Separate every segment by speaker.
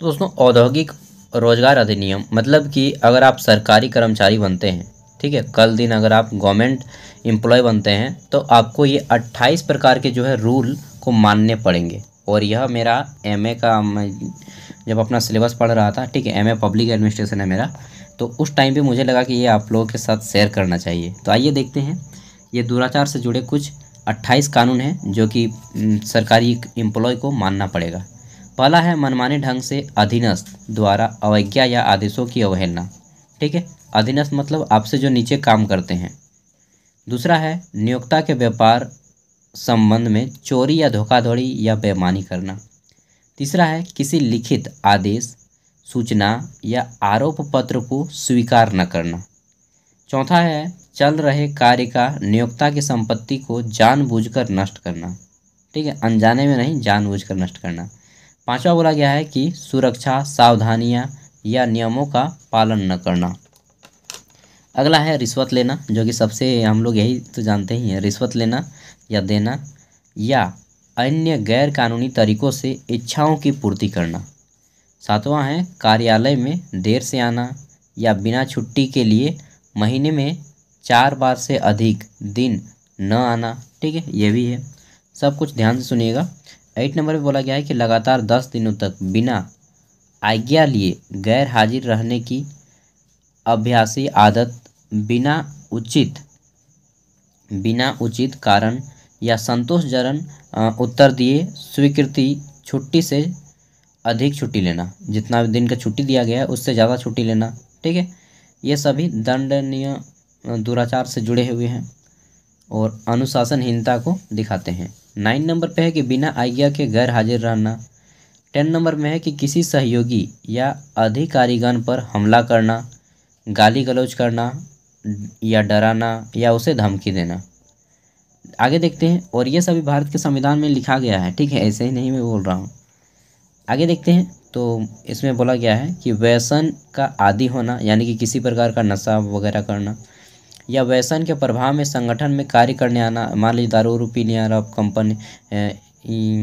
Speaker 1: तो दोस्तों औद्योगिक रोजगार अधिनियम मतलब कि अगर आप सरकारी कर्मचारी बनते हैं ठीक है कल दिन अगर आप गवर्नमेंट एम्प्लॉय बनते हैं तो आपको ये 28 प्रकार के जो है रूल को मानने पड़ेंगे और यह मेरा एमए का मैं जब अपना सिलेबस पढ़ रहा था ठीक है एमए पब्लिक एडमिनिस्ट्रेशन है मेरा तो उस टाइम पे मुझे लगा कि ये आप लोगों के साथ शेयर करना चाहिए तो आइए देखते हैं ये दुराचार से जुड़े कुछ 28 कानून हैं जो कि सरकारी एम्प्लॉय को मानना पड़ेगा पहला है मनमाने ढंग से अधीनस्थ द्वारा अवज्ञा या आदेशों की अवहेलना ठीक है अधीनस्थ मतलब आपसे जो नीचे काम करते हैं दूसरा है नियोक्ता के व्यापार संबंध में चोरी या धोखाधड़ी या बेमानी करना तीसरा है किसी लिखित आदेश सूचना या आरोप पत्र को स्वीकार न करना चौथा है चल रहे कार्य का नियोक्ता की संपत्ति को जानबूझकर नष्ट करना ठीक है अनजाने में नहीं जानबूझकर नष्ट करना पांचवा बोला गया है कि सुरक्षा सावधानियाँ या नियमों का पालन न करना अगला है रिश्वत लेना जो कि सबसे हम लोग यही तो जानते ही हैं रिश्वत लेना या देना या अन्य गैर कानूनी तरीक़ों से इच्छाओं की पूर्ति करना सातवां है कार्यालय में देर से आना या बिना छुट्टी के लिए महीने में चार बार से अधिक दिन न आना ठीक है ये भी है सब कुछ ध्यान से सुनिएगा एट नंबर में बोला गया है कि लगातार दस दिनों तक बिना आज्ञा लिए गैर हाजिर रहने की अभ्यासी आदत बिना उचित बिना उचित कारण या संतोषजनक उत्तर दिए स्वीकृति छुट्टी से अधिक छुट्टी लेना जितना भी दिन का छुट्टी दिया गया है उससे ज़्यादा छुट्टी लेना ठीक है ये सभी दंडनीय दुराचार से जुड़े हुए हैं और अनुशासनहीनता को दिखाते हैं नाइन नंबर पे है कि बिना आज्ञा के गैर हाजिर रहना टेन नंबर में है कि किसी सहयोगी या अधिकारीगण पर हमला करना गाली गलौज करना या डराना या उसे धमकी देना आगे देखते हैं और ये सभी भारत के संविधान में लिखा गया है ठीक है ऐसे ही नहीं मैं बोल रहा हूँ आगे देखते हैं तो इसमें बोला गया है कि व्यसन का आदि होना यानी कि किसी प्रकार का नशा वगैरह करना या व्यसन के प्रभाव में संगठन में कार्य करने आना मान लीजिए दारू उरू पीने आ कंपनी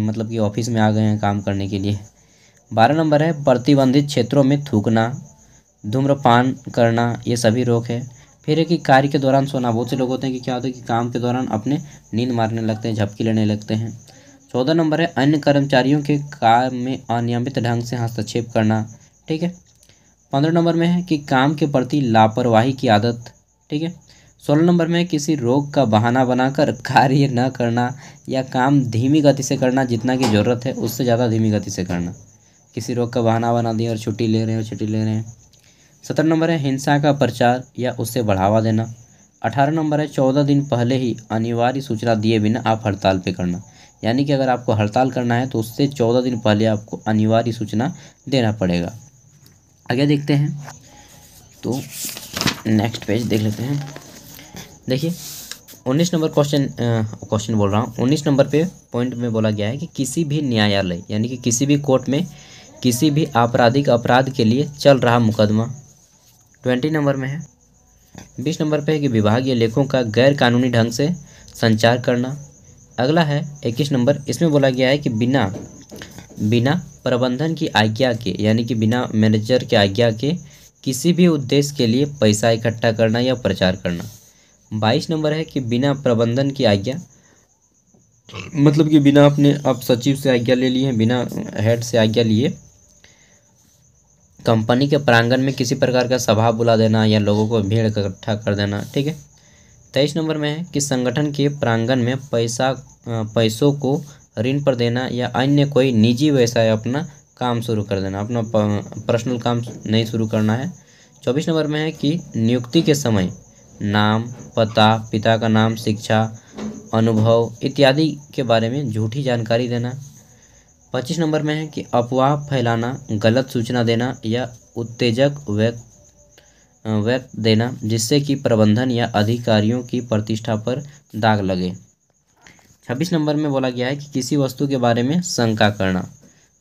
Speaker 1: मतलब कि ऑफिस में आ गए हैं काम करने के लिए बारह नंबर है प्रतिबंधित क्षेत्रों में थूकना धूम्रपान करना ये सभी रोग है फिर है कि कार्य के दौरान सोना बहुत से लोग होते हैं कि क्या होता है कि काम के दौरान अपने नींद मारने लगते हैं झपकी लेने लगते हैं चौदह नंबर है अन्य कर्मचारियों के काम में अनियमित ढंग से हस्तक्षेप करना ठीक है पंद्रह नंबर में है कि काम के प्रति लापरवाही की आदत ठीक है सोलह नंबर में किसी रोग का बहाना बनाकर कार्य न करना या काम धीमी गति से करना जितना की ज़रूरत है उससे ज़्यादा धीमी गति से करना किसी रोग का बहाना बना दिया और छुट्टी ले रहे हैं और छुट्टी ले रहे हैं सत्रह नंबर है हिंसा का प्रचार या उससे बढ़ावा देना अठारह नंबर है चौदह दिन पहले ही अनिवार्य सूचना दिए बिना आप हड़ताल पे करना यानी कि अगर आपको हड़ताल करना है तो उससे चौदह दिन पहले आपको अनिवार्य सूचना देना पड़ेगा आगे देखते हैं तो नेक्स्ट पेज देख लेते हैं देखिए उन्नीस नंबर क्वेश्चन क्वेश्चन बोल रहा हूँ उन्नीस नंबर पे पॉइंट में बोला गया है कि किसी भी न्यायालय यानी कि किसी भी कोर्ट में किसी भी आपराधिक अपराध के लिए चल रहा मुकदमा ट्वेंटी नंबर में है बीस नंबर पे है कि विभागीय लेखों का गैर कानूनी ढंग से संचार करना अगला है इक्कीस नंबर इसमें बोला गया है कि बिना बिना प्रबंधन की आज्ञा के यानी कि बिना मैनेजर के आज्ञा के किसी भी उद्देश्य के लिए पैसा इकट्ठा करना या प्रचार करना बाईस नंबर है कि बिना प्रबंधन की आज्ञा मतलब कि बिना अपने आप सचिव से आज्ञा ले लिए बिना हेड से आज्ञा लिए कंपनी के प्रांगण में किसी प्रकार का सभा बुला देना या लोगों को भीड़ इकट्ठा कर देना ठीक है तेईस नंबर में है कि संगठन के प्रांगण में पैसा पैसों को ऋण पर देना या अन्य कोई निजी व्यवसाय अपना काम शुरू कर देना अपना पर्सनल काम नहीं शुरू करना है चौबीस नंबर में है कि नियुक्ति के समय नाम पता पिता का नाम शिक्षा अनुभव इत्यादि के बारे में झूठी जानकारी देना पच्चीस नंबर में है कि अफवाह फैलाना गलत सूचना देना या उत्तेजक व्यक्त व्यक्त देना जिससे कि प्रबंधन या अधिकारियों की प्रतिष्ठा पर दाग लगे छब्बीस नंबर में बोला गया है कि किसी वस्तु के बारे में शंका करना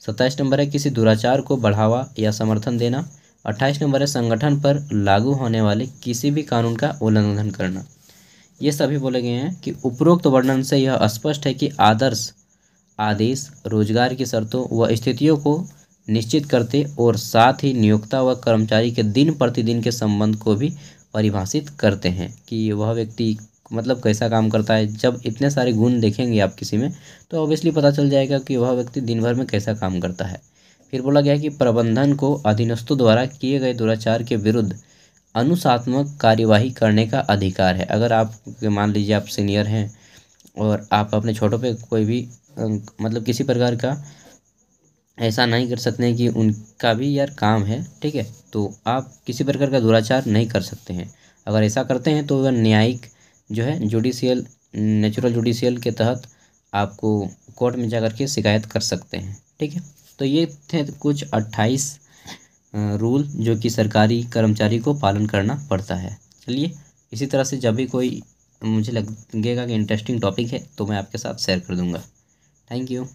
Speaker 1: सत्ताईस नंबर है किसी दुराचार को बढ़ावा या समर्थन देना अट्ठाईस नंबर है संगठन पर लागू होने वाले किसी भी कानून का उल्लंघन करना ये सभी बोले गए हैं कि उपरोक्त वर्णन से यह स्पष्ट है कि आदर्श आदेश रोजगार की शर्तों व स्थितियों को निश्चित करते और साथ ही नियोक्ता व कर्मचारी के दिन प्रतिदिन के संबंध को भी परिभाषित करते हैं कि वह व्यक्ति मतलब कैसा काम करता है जब इतने सारे गुण देखेंगे आप किसी में तो ऑब्वियसली पता चल जाएगा कि वह व्यक्ति दिन भर में कैसा काम करता है फिर बोला गया कि प्रबंधन को अधीनस्थों द्वारा किए गए दुराचार के विरुद्ध अनुशात्मक कार्यवाही करने का अधिकार है अगर आप मान लीजिए आप सीनियर हैं और आप अपने छोटों पे कोई भी मतलब किसी प्रकार का ऐसा नहीं कर सकते हैं कि उनका भी यार काम है ठीक है तो आप किसी प्रकार का दुराचार नहीं कर सकते हैं अगर ऐसा करते हैं तो वह न्यायिक जो है जुडिशियल नेचुरल जुडिशियल के तहत आपको कोर्ट में जा के शिकायत कर सकते हैं ठीक है तो ये थे कुछ अट्ठाईस रूल जो कि सरकारी कर्मचारी को पालन करना पड़ता है चलिए इसी तरह से जब भी कोई मुझे लगेगा कि इंटरेस्टिंग टॉपिक है तो मैं आपके साथ शेयर कर दूँगा थैंक यू